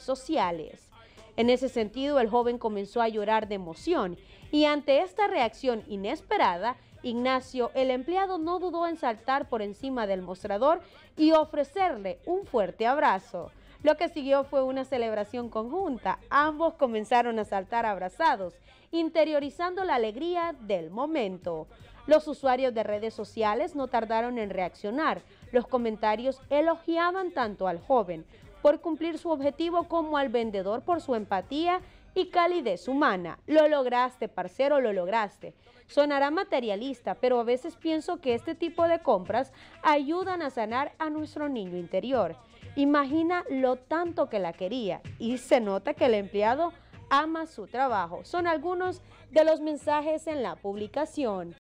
sociales. En ese sentido, el joven comenzó a llorar de emoción y ante esta reacción inesperada, Ignacio, el empleado, no dudó en saltar por encima del mostrador y ofrecerle un fuerte abrazo. Lo que siguió fue una celebración conjunta. Ambos comenzaron a saltar abrazados, interiorizando la alegría del momento. Los usuarios de redes sociales no tardaron en reaccionar. Los comentarios elogiaban tanto al joven por cumplir su objetivo como al vendedor por su empatía y calidez humana. Lo lograste, parcero, lo lograste. Sonará materialista, pero a veces pienso que este tipo de compras ayudan a sanar a nuestro niño interior. Imagina lo tanto que la quería y se nota que el empleado ama su trabajo. Son algunos de los mensajes en la publicación.